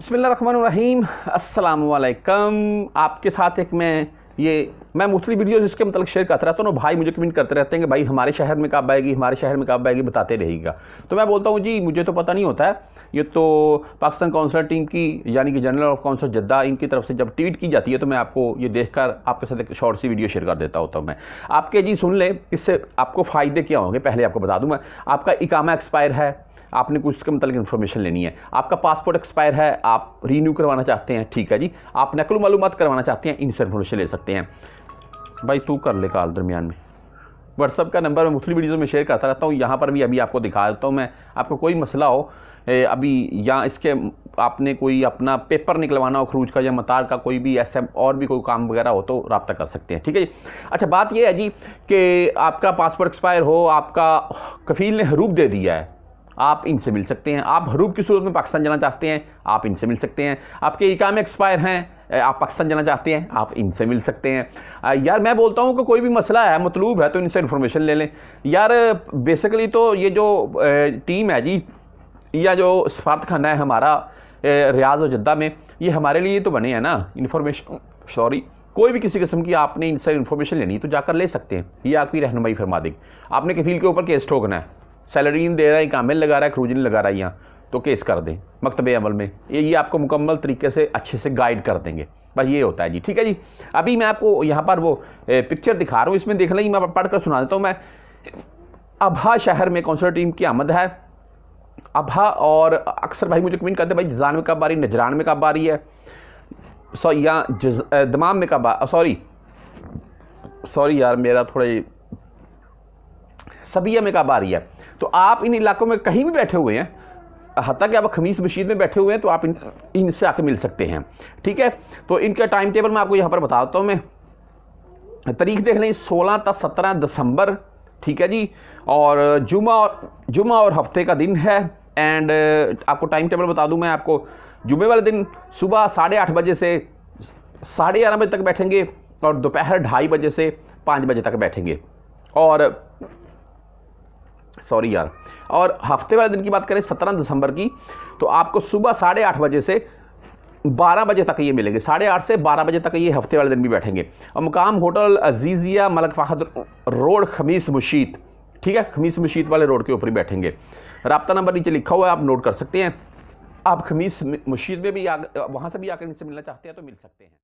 बसमीम अल्लाम आपके साथ एक मैं ये मैं मुख्तलि वीडियो जिसके मतलब शेयर करता रहता हूँ ना भाई मुझे कमेंट करते रहते हैं कि भाई हमारे शहर में कब आएगी हमारे शहर में कब आएगी बताते रहेगा तो मैं बोलता हूँ जी मुझे तो पता नहीं होता है ये तो पाकिस्तान काउंसलर टीम की यानी कि जनरल ऑफ काउंसल जद्दा इनकी तरफ से जब ट्वीट की जाती है तो मैं आपको ये देखकर आपके साथ एक शॉर्ट सी वीडियो शेयर कर देता होता हूँ मैं आपके जी सुन लें इससे आपको फ़ायदे क्या होंगे पहले आपको बता दूँ मैं आपका इकामा एक्सपायर है आपने कुछ उसके मतलब इन्फॉर्मेशन लेनी है आपका पासपोर्ट एक्सपायर है आप रीन्यू करवाना चाहते हैं ठीक है जी आप नकल मालूम करवाना चाहते हैं इनसे इन्फॉर्मेशन ले सकते हैं भाई तू कर ले काल दरमियान में व्हाट्सअप का नंबर मैं मुख्तलि वीडियोज़ में शेयर करता रहता हूँ यहाँ पर भी अभी आपको दिखा देता हूँ मैं आपको कोई मसला हो अभी या इसके आपने कोई अपना पेपर निकलवाना हो खरूज का या मतार का कोई भी ऐसा और भी कोई काम वगैरह हो तो रबता कर सकते हैं ठीक है जी अच्छा बात यह है जी कि आपका पासपोर्ट एक्सपायर हो आपका कफील ने हरूप दे दिया है आप इनसे मिल सकते हैं आप हरूप की सूरत में पाकिस्तान जाना चाहते हैं आप इनसे मिल सकते हैं आपके इकाम एक्सपायर हैं आप पाकिस्तान जाना चाहते हैं आप इनसे मिल सकते हैं यार मैं बोलता हूँ कि कोई भी मसला है मतलूब है तो इनसे इन्फॉर्मेशन ले लें यार बेसिकली तो ये जो टीम है जी या जो सफारत खाना है हमारा रियाज और जद्दा में ये हमारे लिए तो बने हैं ना इन्फॉर्मेशन सॉरी कोई भी किसी किस्म की आपने इनसे इन्फॉर्मेशन लेनी तो जाकर ले सकते हैं ये आपकी रहनुमाई फरमा दें आपने कफील के ऊपर केस ठोकना है सैलरी नहीं दे रहा है कामिल लगा रहा है खरूज नहीं लगा रहा है यहाँ तो केस कर दें मकतब अमल में ये ये आपको मुकम्मल तरीके से अच्छे से गाइड कर देंगे बस ये होता है जी ठीक है जी अभी मैं आपको यहाँ पर वो पिक्चर दिखा रहा हूँ इसमें देख लेंगे मैं पढ़ कर सुना देता हूँ मैं अबहा शहर में कौंसलर टीम की आमद है अबहा और अक्सर भाई मुझे कमेंट करते हैं भाई जजान में कब आ रही नजरान में कब आ रही है सॉ या दमाम में कब सॉरी सॉरी यार मेरा थोड़ा सबिया में कब आ रही है तो आप इन इलाकों में कहीं भी बैठे हुए हैं हत्या कि आप खमीस मशीद में बैठे हुए हैं तो आप इन इनसे आके मिल सकते हैं ठीक है तो इनका टाइम टेबल मैं आपको यहाँ पर बता देता हूँ मैं तारीख देख लें सोलह तक सत्रह दिसंबर ठीक है जी और जुमा और जुमा और हफ्ते का दिन है एंड आपको टाइम टेबल बता दूं मैं आपको जुमे वाले दिन सुबह साढ़े आठ बजे से साढ़े ग्यारह बजे तक बैठेंगे और दोपहर ढाई बजे से पाँच बजे तक बैठेंगे और सॉरी यार और हफ्ते वाले दिन की बात करें सत्रह दिसंबर की तो आपको सुबह साढ़े आठ बजे से बारह बजे तक ये मिलेंगे साढ़े आठ से बारह बजे तक ये हफ्ते वाले दिन भी बैठेंगे और मुकाम hotel Aziziyah Malik Fahd road Khamis Mushait ठीक है खमीस मुशीत वाले रोड के ऊपर ही बैठेंगे रबता नंबर नीचे लिखा हुआ है आप नोट कर सकते हैं आप खमीस मुशीत में भी आ वहाँ से भी आकर इनसे मिलना चाहते हैं तो मिल सकते हैं